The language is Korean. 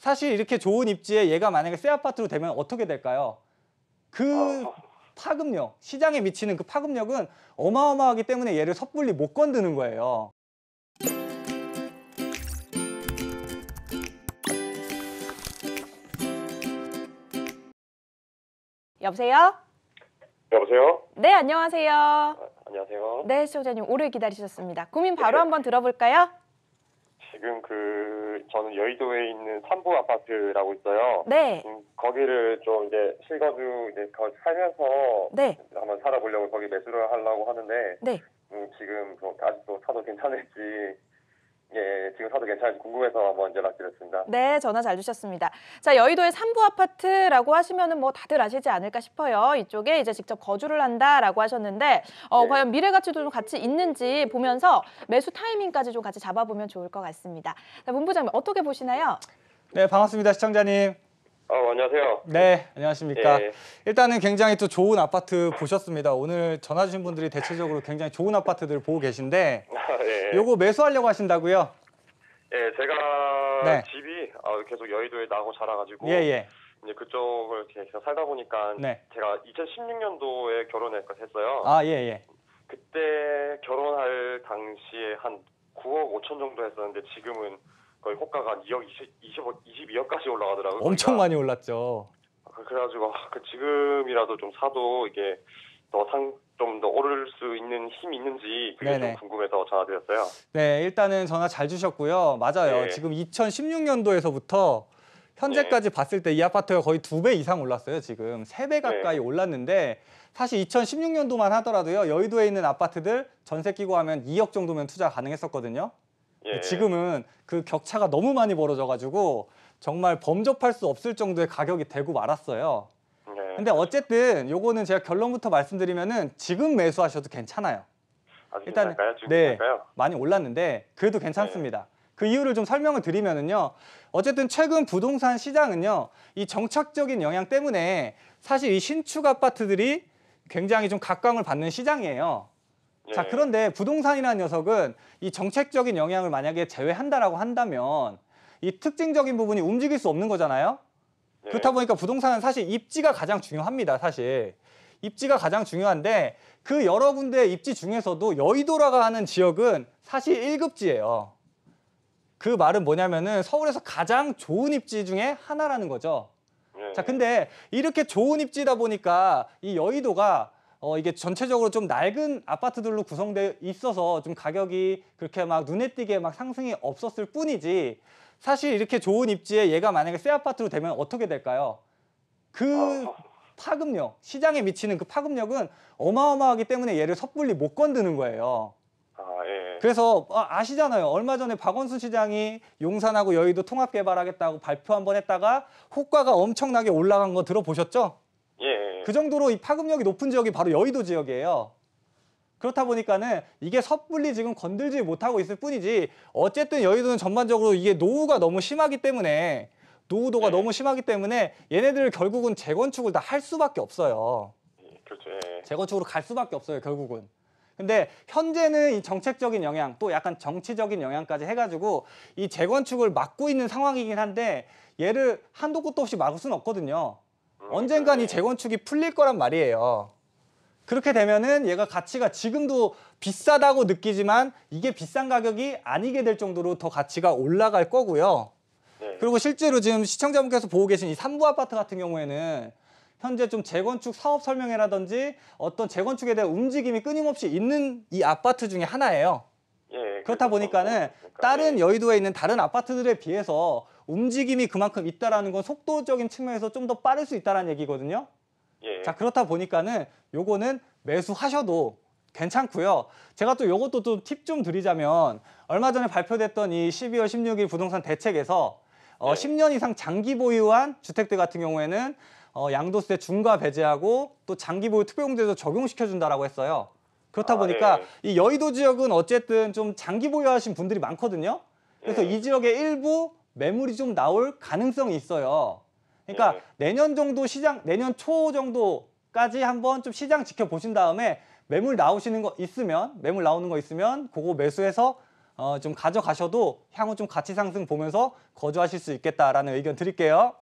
사실 이렇게 좋은 입지에 얘가 만약에 새 아파트로 되면 어떻게 될까요? 그 파급력, 시장에 미치는 그 파급력은 어마어마하기 때문에 얘를 섣불리 못 건드는 거예요. 여보세요? 여보세요? 네, 안녕하세요. 아, 안녕하세요. 네, 시청자님 오래 기다리셨습니다. 고민 예, 바로 네. 한번 들어볼까요? 지금 그 저는 여의도에 있는 삼부 아파트라고 있어요. 네. 음, 거기를 좀 이제 실거주 이제 거기 살면서 네. 한번 살아보려고 거기 매수를 하려고 하는데 네. 음, 지금 그 아직도 사도 괜찮을지 예, 지금 사도 괜찮은지 궁금해서 한번 연락드렸습니다. 네, 전화 잘 주셨습니다. 자, 여의도의 삼부 아파트라고 하시면은 뭐 다들 아시지 않을까 싶어요. 이쪽에 이제 직접 거주를 한다라고 하셨는데 어, 네. 과연 미래 가치도 좀 같이 있는지 보면서 매수 타이밍까지 좀 같이 잡아보면 좋을 것 같습니다. 자, 본부장님 어떻게 보시나요? 네, 반갑습니다, 시청자님. 어, 안녕하세요. 네, 안녕하십니까. 예. 일단은 굉장히 또 좋은 아파트 보셨습니다. 오늘 전화 주신 분들이 대체적으로 굉장히 좋은 아파트들 보고 계신데 아, 예. 매수하려고 하신다고요? 예, 제가 네. 집이 어, 계속 여의도에 나고 자라가지고 예, 예. 이제 그쪽을 계속 살다 보니까 네. 제가 2016년도에 결혼 했어요. 아, 예, 예. 그때 결혼할 당시에 한 9억 5천 정도 했었는데 지금은 거의 호가가 2억 20, 25, 22억까지 올라가더라고요. 그러니까 엄청 많이 올랐죠. 아, 그, 그래가지고 아, 그 지금이라도 좀 사도 이게 더 상 좀 더 오를 수 있는 힘이 있는지 그게 네네. 좀 궁금해서 전화드렸어요. 네, 일단은 전화 잘 주셨고요. 맞아요. 네. 지금 2016년도에서부터 현재까지 네. 봤을 때 이 아파트가 거의 두 배 이상 올랐어요. 지금 세배 네. 가까이 네. 올랐는데 사실 2016년도만 하더라도요. 여의도에 있는 아파트들 전세 끼고 하면 2억 정도면 투자 가능했었거든요. 예. 지금은 그 격차가 너무 많이 벌어져가지고 정말 범접할 수 없을 정도의 가격이 되고 말았어요. 예. 근데 어쨌든 요거는 제가 결론부터 말씀드리면은 지금 매수하셔도 괜찮아요. 아, 일단 네있까요 많이 올랐는데 그래도 괜찮습니다. 예. 그 이유를 좀 설명을 드리면은요. 어쨌든 최근 부동산 시장은요. 이 정착적인 영향 때문에 사실 이 신축 아파트들이 굉장히 좀 각광을 받는 시장이에요. 네. 자 그런데 부동산이라는 녀석은 이 정책적인 영향을 만약에 제외한다라고 한다면 이 특징적인 부분이 움직일 수 없는 거잖아요. 예. 그렇다 보니까 부동산은 사실 입지가 가장 중요합니다. 사실 입지가 가장 중요한데 그 여러 군데 입지 중에서도 여의도라고 하는 지역은 사실 1급지예요. 그 말은 뭐냐면은 서울에서 가장 좋은 입지 중에 하나라는 거죠. 예. 자, 근데 이렇게 좋은 입지다 보니까 이 여의도가 어, 이게 전체적으로 좀 낡은 아파트들로 구성되어 있어서 좀 가격이 그렇게 막 눈에 띄게 막 상승이 없었을 뿐이지 사실 이렇게 좋은 입지에 얘가 만약에 새 아파트로 되면 어떻게 될까요? 그 파급력, 시장에 미치는 그 파급력은 어마어마하기 때문에 얘를 섣불리 못 건드는 거예요. 아, 예. 그래서 어, 아시잖아요. 얼마 전에 박원순 시장이 용산하고 여의도 통합 개발하겠다고 발표 한번 했다가 효과가 엄청나게 올라간 거 들어보셨죠? 네. 그 정도로 이 파급력이 높은 지역이 바로 여의도 지역이에요. 그렇다 보니까는 이게 섣불리 지금 건들지 못하고 있을 뿐이지 어쨌든 여의도는 전반적으로 이게 노후가 너무 심하기 때문에 노후도가 네. 너무 심하기 때문에 얘네들 결국은 재건축을 다 할 수밖에 없어요. 음, 그렇죠. 예. 재건축으로 갈 수밖에 없어요, 결국은. 근데 현재는 이 정책적인 영향 또 약간 정치적인 영향까지 해가지고 이 재건축을 막고 있는 상황이긴 한데 얘를 한도 끝도 없이 막을 수는 없거든요. 음, 언젠간 이 네. 재건축이 풀릴 거란 말이에요. 그렇게 되면은 얘가 가치가 지금도 비싸다고 느끼지만 이게 비싼 가격이 아니게 될 정도로 더 가치가 올라갈 거고요. 네. 그리고 실제로 지금 시청자분께서 보고 계신 이 3부 아파트 같은 경우에는 현재 좀 재건축 사업 설명회라든지 어떤 재건축에 대한 움직임이 끊임없이 있는 이 아파트 중에 하나예요. 예, 그렇다 보니까는 그러니까, 다른 예. 여의도에 있는 다른 아파트들에 비해서 움직임이 그만큼 있다라는 건 속도적인 측면에서 좀 더 빠를 수 있다라는 얘기거든요. 예. 자 그렇다 보니까는 요거는 매수하셔도 괜찮고요. 제가 또 요것도 좀 팁 좀 드리자면 얼마 전에 발표됐던 이 12월 16일 부동산 대책에서 어, 10년 예. 이상 장기 보유한 주택들 같은 경우에는 어, 양도세 중과 배제하고 또 장기 보유 특별공제도 적용시켜준다라고 했어요. 그렇다 아, 보니까 네. 이 여의도 지역은 어쨌든 좀 장기 보유하신 분들이 많거든요. 그래서 네. 이 지역에 일부 매물이 좀 나올 가능성이 있어요. 그러니까 네. 내년 정도 시장, 내년 초 정도까지 한번 좀 시장 지켜보신 다음에 매물 나오시는 거 있으면, 매물 나오는 거 있으면 그거 매수해서 어, 좀 가져가셔도 향후 좀 가치 상승 보면서 거주하실 수 있겠다라는 의견 드릴게요.